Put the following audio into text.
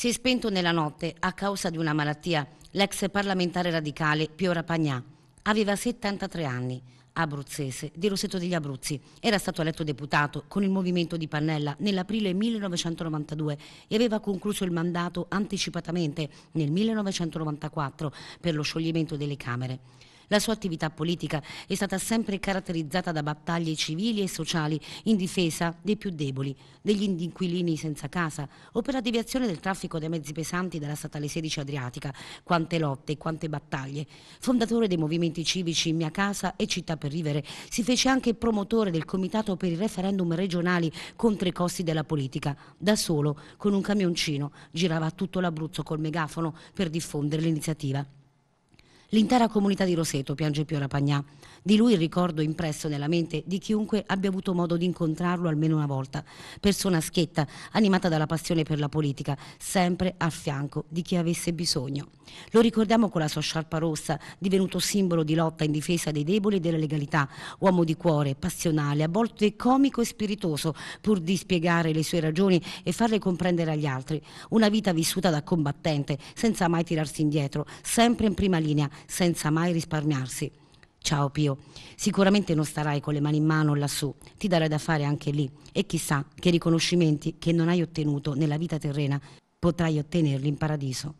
Si è spento nella notte a causa di una malattia l'ex parlamentare radicale Pio Rapagnà. Aveva 73 anni, abruzzese, di Roseto degli Abruzzi. Era stato eletto deputato con il movimento di Pannella nell'aprile 1992 e aveva concluso il mandato anticipatamente nel 1994 per lo scioglimento delle Camere. La sua attività politica è stata sempre caratterizzata da battaglie civili e sociali in difesa dei più deboli, degli inquilini senza casa o per la deviazione del traffico dei mezzi pesanti dalla statale 16 Adriatica. Quante lotte, quante battaglie. Fondatore dei movimenti civici Mia Casa e Città per Vivere, si fece anche promotore del comitato per i referendum regionali contro i costi della politica. Da solo, con un camioncino, girava tutto l'Abruzzo col megafono per diffondere l'iniziativa. L'intera comunità di Roseto piange Pio Rapagnà. Di lui il ricordo impresso nella mente di chiunque abbia avuto modo di incontrarlo almeno una volta. Persona schietta, animata dalla passione per la politica, sempre a fianco di chi avesse bisogno. Lo ricordiamo con la sua sciarpa rossa, divenuto simbolo di lotta in difesa dei deboli e della legalità, uomo di cuore, passionale, a volte comico e spiritoso, pur di spiegare le sue ragioni e farle comprendere agli altri. Una vita vissuta da combattente, senza mai tirarsi indietro, sempre in prima linea, senza mai risparmiarsi. Ciao Pio, sicuramente non starai con le mani in mano lassù, ti darai da fare anche lì e chissà che riconoscimenti che non hai ottenuto nella vita terrena potrai ottenerli in paradiso.